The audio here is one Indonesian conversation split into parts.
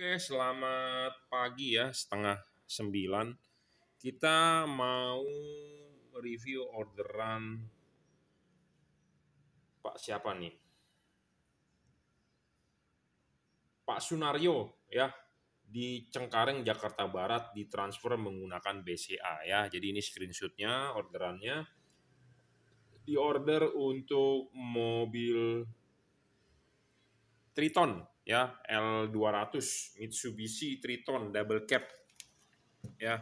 Oke, selamat pagi ya, setengah sembilan. Kita mau review orderan Pak siapa nih? Pak Sunario ya di Cengkareng Jakarta Barat ditransfer menggunakan BCA ya. Jadi ini screenshotnya orderannya di order untuk mobil Triton ya L200 Mitsubishi Triton double cap ya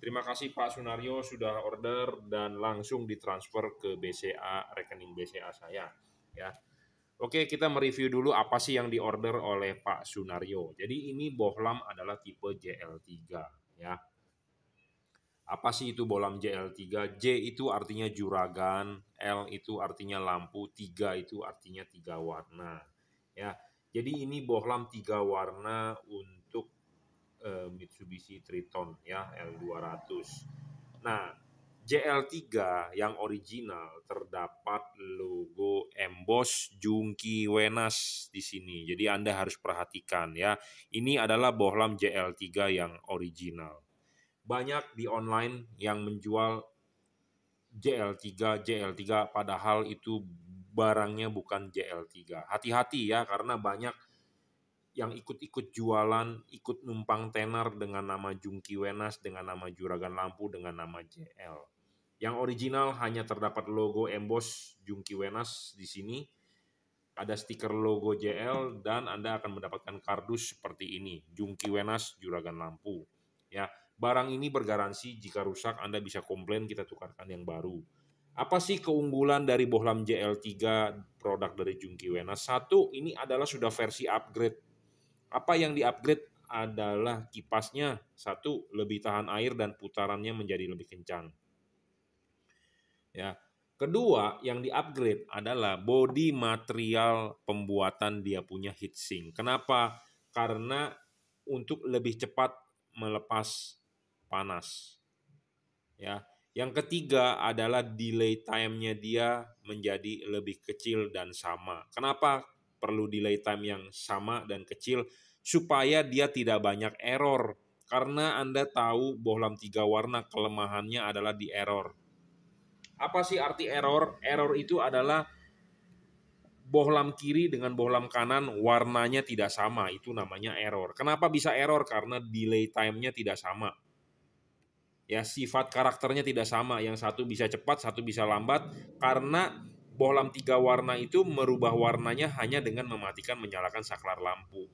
terima kasih Pak Sunario sudah order dan langsung ditransfer ke BCA rekening BCA saya ya Oke kita mereview dulu apa sih yang diorder oleh Pak Sunario jadi ini bohlam adalah tipe JL3 ya apa sih itu bohlam JL3? J itu artinya juragan, L itu artinya lampu, 3 itu artinya tiga warna. Ya, jadi ini bohlam tiga warna untuk uh, Mitsubishi Triton ya L200. Nah, JL3 yang original terdapat logo emboss Jungki Wenas di sini. Jadi Anda harus perhatikan ya. Ini adalah bohlam JL3 yang original. Banyak di online yang menjual JL3, JL3 padahal itu barangnya bukan JL3. Hati-hati ya karena banyak yang ikut-ikut jualan, ikut numpang tenar dengan nama Jungki Wenas, dengan nama Juragan Lampu, dengan nama JL. Yang original hanya terdapat logo emboss Jungki Wenas di sini. Ada stiker logo JL dan Anda akan mendapatkan kardus seperti ini, Jungki Wenas Juragan Lampu. Ya, barang ini bergaransi jika rusak Anda bisa komplain kita tukarkan yang baru. Apa sih keunggulan dari Bohlam JL3 produk dari Jungki Wena? Satu, ini adalah sudah versi upgrade. Apa yang di-upgrade adalah kipasnya. Satu, lebih tahan air dan putarannya menjadi lebih kencang. Ya. Kedua, yang di-upgrade adalah body material pembuatan dia punya heatsink. Kenapa? Karena untuk lebih cepat melepas panas. Ya, yang ketiga adalah delay time-nya dia menjadi lebih kecil dan sama. Kenapa perlu delay time yang sama dan kecil? Supaya dia tidak banyak error. Karena Anda tahu bohlam tiga warna kelemahannya adalah di error. Apa sih arti error? Error itu adalah bohlam kiri dengan bohlam kanan warnanya tidak sama, itu namanya error. Kenapa bisa error? Karena delay time-nya tidak sama ya sifat karakternya tidak sama yang satu bisa cepat satu bisa lambat karena bohlam tiga warna itu merubah warnanya hanya dengan mematikan menyalakan saklar lampu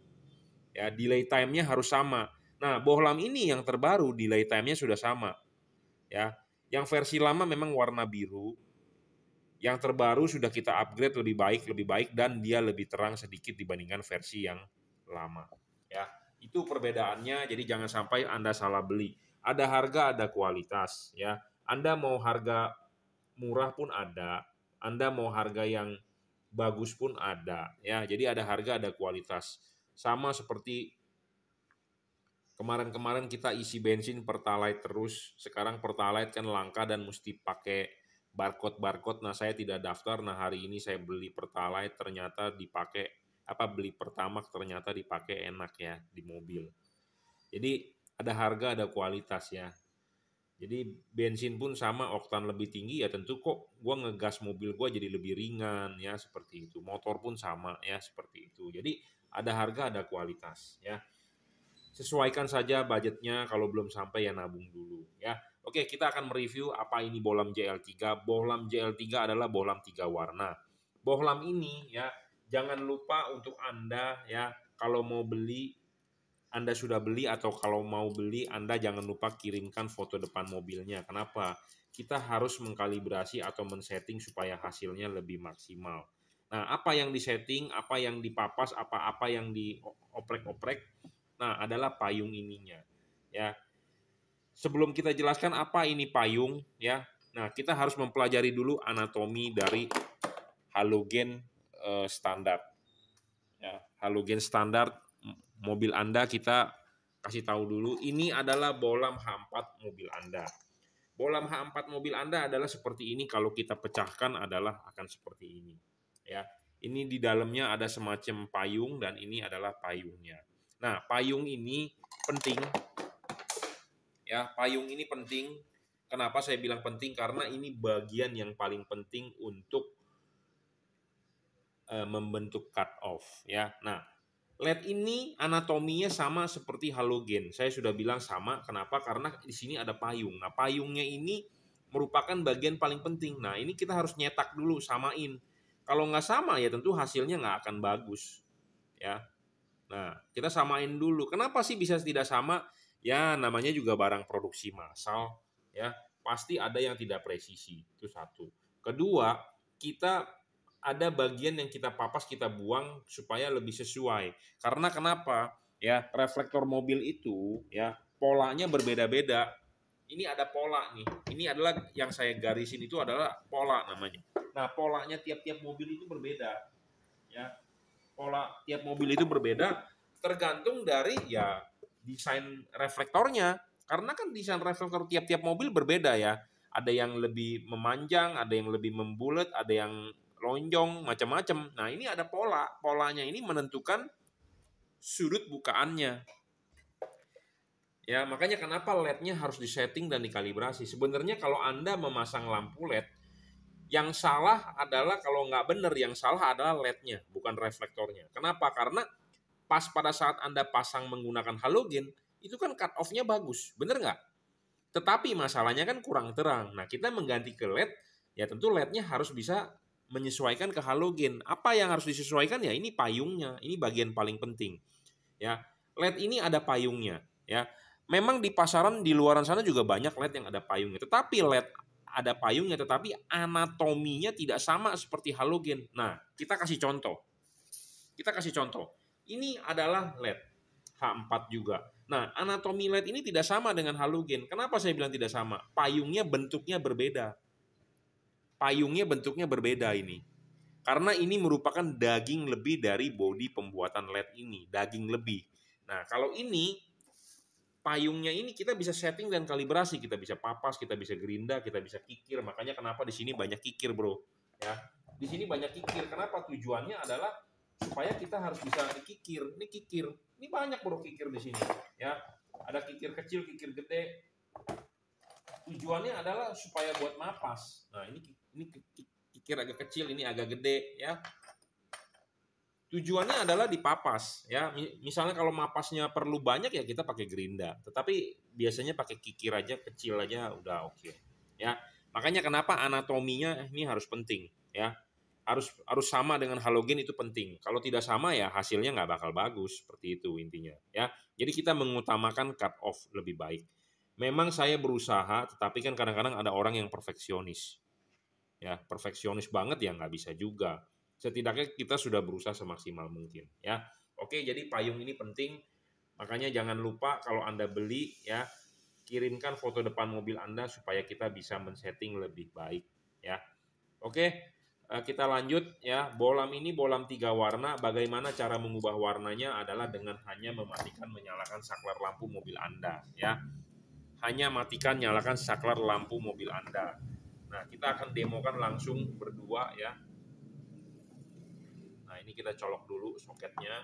ya delay time-nya harus sama nah bohlam ini yang terbaru delay time-nya sudah sama ya yang versi lama memang warna biru yang terbaru sudah kita upgrade lebih baik lebih baik dan dia lebih terang sedikit dibandingkan versi yang lama ya itu perbedaannya jadi jangan sampai anda salah beli ada harga, ada kualitas ya. Anda mau harga murah pun ada, Anda mau harga yang bagus pun ada ya. Jadi ada harga, ada kualitas. Sama seperti kemarin-kemarin kita isi bensin pertalite terus, sekarang pertalite kan langka dan mesti pakai barcode-barcode. Nah, saya tidak daftar. Nah, hari ini saya beli pertalite ternyata dipakai apa beli pertamax ternyata dipakai enak ya di mobil. Jadi ada harga ada kualitas ya. Jadi bensin pun sama oktan lebih tinggi ya tentu kok gue ngegas mobil gue jadi lebih ringan ya seperti itu. Motor pun sama ya seperti itu. Jadi ada harga ada kualitas ya. Sesuaikan saja budgetnya kalau belum sampai ya nabung dulu ya. Oke, kita akan mereview apa ini bohlam JL3. Bohlam JL3 adalah bohlam tiga warna. Bohlam ini ya jangan lupa untuk Anda ya kalau mau beli anda sudah beli atau kalau mau beli Anda jangan lupa kirimkan foto depan mobilnya. Kenapa? Kita harus mengkalibrasi atau men-setting supaya hasilnya lebih maksimal. Nah, apa yang di-setting, apa yang dipapas, apa-apa yang dioprek-oprek, nah adalah payung ininya. Ya. Sebelum kita jelaskan apa ini payung, ya. Nah, kita harus mempelajari dulu anatomi dari halogen eh, standar. Ya, halogen standar mobil Anda kita kasih tahu dulu ini adalah bolam H4 mobil Anda. Bolam H4 mobil Anda adalah seperti ini kalau kita pecahkan adalah akan seperti ini. Ya. Ini di dalamnya ada semacam payung dan ini adalah payungnya. Nah, payung ini penting. Ya, payung ini penting. Kenapa saya bilang penting? Karena ini bagian yang paling penting untuk eh, membentuk cut off ya. Nah, LED ini anatominya sama seperti halogen. Saya sudah bilang sama, kenapa? Karena di sini ada payung. Nah, payungnya ini merupakan bagian paling penting. Nah, ini kita harus nyetak dulu, samain. Kalau nggak sama ya tentu hasilnya nggak akan bagus. Ya, Nah, kita samain dulu. Kenapa sih bisa tidak sama? Ya, namanya juga barang produksi massal, ya. Pasti ada yang tidak presisi. Itu satu. Kedua, kita ada bagian yang kita papas kita buang supaya lebih sesuai. Karena kenapa? Ya, reflektor mobil itu ya polanya berbeda-beda. Ini ada pola nih. Ini adalah yang saya garisin itu adalah pola namanya. Nah, polanya tiap-tiap mobil itu berbeda. Ya. Pola tiap mobil itu berbeda tergantung dari ya desain reflektornya. Karena kan desain reflektor tiap-tiap mobil berbeda ya. Ada yang lebih memanjang, ada yang lebih membulat, ada yang lonjong, macam-macam. Nah, ini ada pola. Polanya ini menentukan sudut bukaannya. Ya, makanya kenapa LED-nya harus disetting dan dikalibrasi. Sebenarnya kalau Anda memasang lampu LED, yang salah adalah kalau nggak benar, yang salah adalah LED-nya, bukan reflektornya. Kenapa? Karena pas pada saat Anda pasang menggunakan halogen, itu kan cut off-nya bagus, bener nggak? Tetapi masalahnya kan kurang terang. Nah, kita mengganti ke LED, ya tentu LED-nya harus bisa menyesuaikan ke halogen. Apa yang harus disesuaikan ya ini payungnya, ini bagian paling penting. Ya, LED ini ada payungnya, ya. Memang di pasaran di luaran sana juga banyak LED yang ada payungnya, tetapi LED ada payungnya tetapi anatominya tidak sama seperti halogen. Nah, kita kasih contoh. Kita kasih contoh. Ini adalah LED H4 juga. Nah, anatomi LED ini tidak sama dengan halogen. Kenapa saya bilang tidak sama? Payungnya bentuknya berbeda payungnya bentuknya berbeda ini. Karena ini merupakan daging lebih dari body pembuatan LED ini, daging lebih. Nah, kalau ini payungnya ini kita bisa setting dan kalibrasi, kita bisa papas, kita bisa gerinda, kita bisa kikir. Makanya kenapa di sini banyak kikir, Bro. Ya. Di sini banyak kikir. Kenapa? Tujuannya adalah supaya kita harus bisa dikikir. kikir, ini kikir. Ini banyak Bro kikir di sini, ya. Ada kikir kecil, kikir gede, tujuannya adalah supaya buat napas. Nah, ini kikir ini kikir agak kecil, ini agak gede ya. Tujuannya adalah dipapas ya. Misalnya kalau mapasnya perlu banyak ya kita pakai gerinda. Tetapi biasanya pakai kikir aja kecil aja udah oke. Okay, ya. Makanya kenapa anatominya eh, ini harus penting ya. Harus harus sama dengan halogen itu penting. Kalau tidak sama ya hasilnya nggak bakal bagus seperti itu intinya ya. Jadi kita mengutamakan cut off lebih baik memang saya berusaha, tetapi kan kadang-kadang ada orang yang perfeksionis ya perfeksionis banget ya nggak bisa juga setidaknya kita sudah berusaha semaksimal mungkin ya oke jadi payung ini penting makanya jangan lupa kalau anda beli ya kirimkan foto depan mobil anda supaya kita bisa men-setting lebih baik ya oke eh, kita lanjut ya bolam ini bolam tiga warna bagaimana cara mengubah warnanya adalah dengan hanya mematikan menyalakan saklar lampu mobil anda ya hanya matikan nyalakan saklar lampu mobil anda Nah, kita akan demokan langsung berdua ya. Nah, ini kita colok dulu soketnya.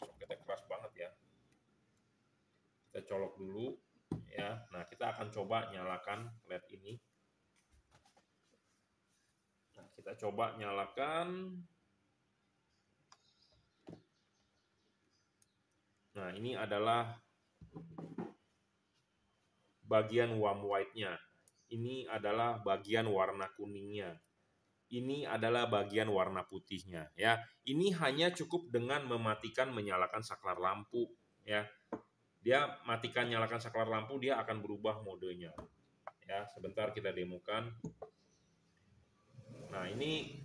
Soketnya keras banget ya. Kita colok dulu ya. Nah, kita akan coba nyalakan LED ini. Nah, kita coba nyalakan. Nah, ini adalah bagian warm white-nya. Ini adalah bagian warna kuningnya. Ini adalah bagian warna putihnya ya. Ini hanya cukup dengan mematikan menyalakan saklar lampu ya. Dia matikan nyalakan saklar lampu dia akan berubah modenya. Ya, sebentar kita demokan. Nah, ini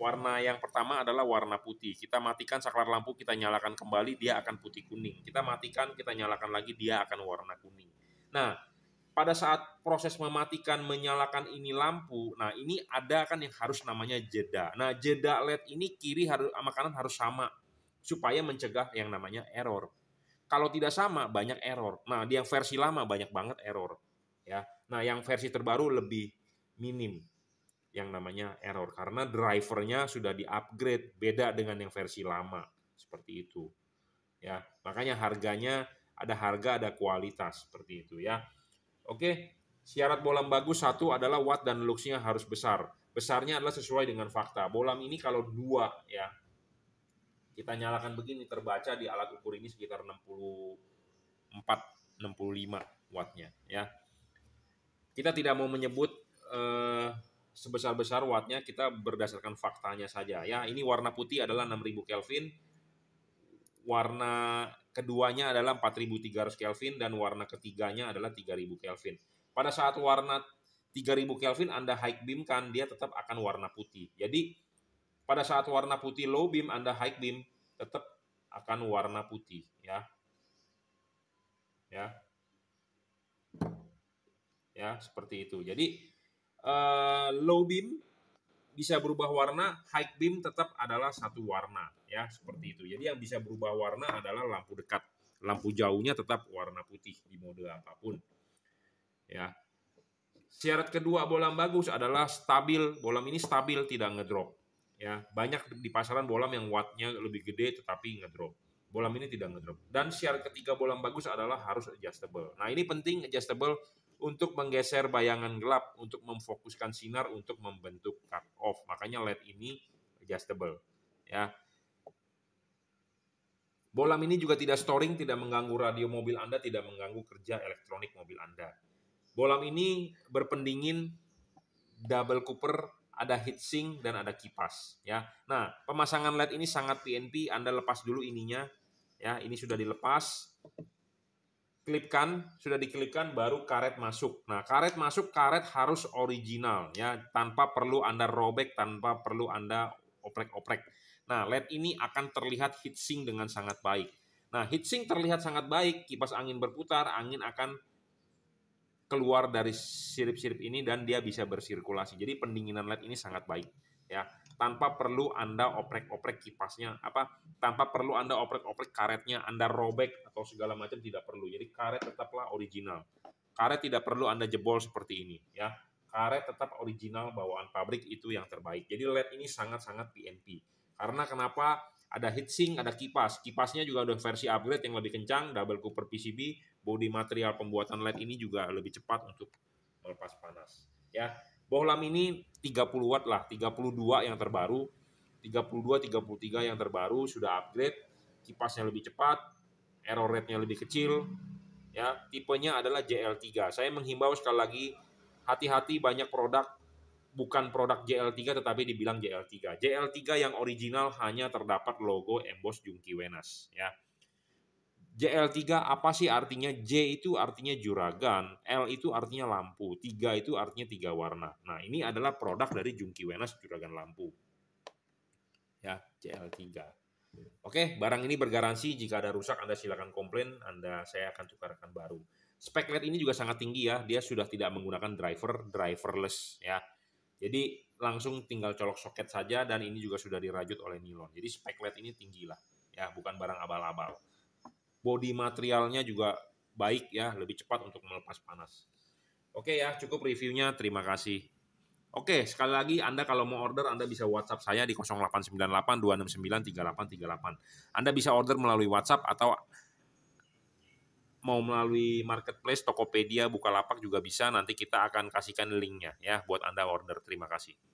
warna yang pertama adalah warna putih. Kita matikan saklar lampu, kita nyalakan kembali, dia akan putih kuning. Kita matikan, kita nyalakan lagi, dia akan warna kuning. Nah, pada saat proses mematikan menyalakan ini lampu, nah ini ada kan yang harus namanya jeda. Nah jeda LED ini kiri harus sama kanan harus sama supaya mencegah yang namanya error. Kalau tidak sama banyak error. Nah di yang versi lama banyak banget error ya. Nah yang versi terbaru lebih minim yang namanya error karena drivernya sudah di upgrade beda dengan yang versi lama seperti itu ya makanya harganya ada harga ada kualitas seperti itu ya Oke, syarat bolam bagus satu adalah watt dan luxnya harus besar. Besarnya adalah sesuai dengan fakta. Bolam ini kalau dua ya, kita nyalakan begini terbaca di alat ukur ini sekitar 64 65 wattnya ya. Kita tidak mau menyebut eh, sebesar-besar wattnya, kita berdasarkan faktanya saja. Ya, ini warna putih adalah 6000 Kelvin, warna keduanya adalah 4300 Kelvin dan warna ketiganya adalah 3000 Kelvin. Pada saat warna 3000 Kelvin Anda high beam kan dia tetap akan warna putih. Jadi pada saat warna putih low beam Anda high beam tetap akan warna putih ya. Ya. Ya, seperti itu. Jadi uh, low beam bisa berubah warna, high beam tetap adalah satu warna ya, seperti itu. Jadi yang bisa berubah warna adalah lampu dekat. Lampu jauhnya tetap warna putih di mode apapun. Ya. Syarat kedua bolam bagus adalah stabil. Bolam ini stabil tidak ngedrop. Ya, banyak di pasaran bolam yang wattnya lebih gede tetapi ngedrop. Bolam ini tidak ngedrop. Dan syarat ketiga bolam bagus adalah harus adjustable. Nah, ini penting adjustable untuk menggeser bayangan gelap, untuk memfokuskan sinar, untuk membentuk cut off. Makanya LED ini adjustable. Ya. Bolam ini juga tidak storing, tidak mengganggu radio mobil Anda, tidak mengganggu kerja elektronik mobil Anda. Bolam ini berpendingin double cooper, ada heatsink dan ada kipas ya. Nah, pemasangan LED ini sangat PNP, Anda lepas dulu ininya ya. Ini sudah dilepas klipkan, sudah diklipkan baru karet masuk. Nah, karet masuk karet harus original ya, tanpa perlu Anda robek, tanpa perlu Anda oprek-oprek. Nah, LED ini akan terlihat heatsink dengan sangat baik. Nah, heatsink terlihat sangat baik, kipas angin berputar, angin akan keluar dari sirip-sirip ini dan dia bisa bersirkulasi. Jadi pendinginan LED ini sangat baik ya tanpa perlu Anda oprek-oprek kipasnya, apa tanpa perlu Anda oprek-oprek karetnya, Anda robek atau segala macam tidak perlu. Jadi karet tetaplah original. Karet tidak perlu Anda jebol seperti ini, ya. Karet tetap original bawaan pabrik itu yang terbaik. Jadi LED ini sangat-sangat PNP. Karena kenapa? Ada heatsink, ada kipas. Kipasnya juga udah versi upgrade yang lebih kencang, double Cooper PCB, body material pembuatan LED ini juga lebih cepat untuk melepas panas. Ya, bohlam ini 30 watt lah, 32 yang terbaru, 32, 33 yang terbaru sudah upgrade, kipasnya lebih cepat, error rate-nya lebih kecil, ya tipenya adalah JL3. Saya menghimbau sekali lagi hati-hati banyak produk bukan produk JL3 tetapi dibilang JL3. JL3 yang original hanya terdapat logo emboss Jungki Wenas ya. JL3 apa sih artinya? J itu artinya juragan, L itu artinya lampu, 3 itu artinya tiga warna. Nah, ini adalah produk dari Jungki Wenas juragan lampu. Ya, JL3. Oke, barang ini bergaransi jika ada rusak Anda silakan komplain, Anda saya akan tukarkan baru. Spek LED ini juga sangat tinggi ya, dia sudah tidak menggunakan driver, driverless ya. Jadi langsung tinggal colok soket saja dan ini juga sudah dirajut oleh nilon. Jadi spek LED ini tinggi ya, bukan barang abal-abal body materialnya juga baik ya, lebih cepat untuk melepas panas. Oke ya, cukup reviewnya. Terima kasih. Oke, sekali lagi Anda kalau mau order Anda bisa WhatsApp saya di 0898 269 3838. Anda bisa order melalui WhatsApp atau mau melalui marketplace Tokopedia Bukalapak juga bisa. Nanti kita akan kasihkan linknya ya buat Anda order. Terima kasih.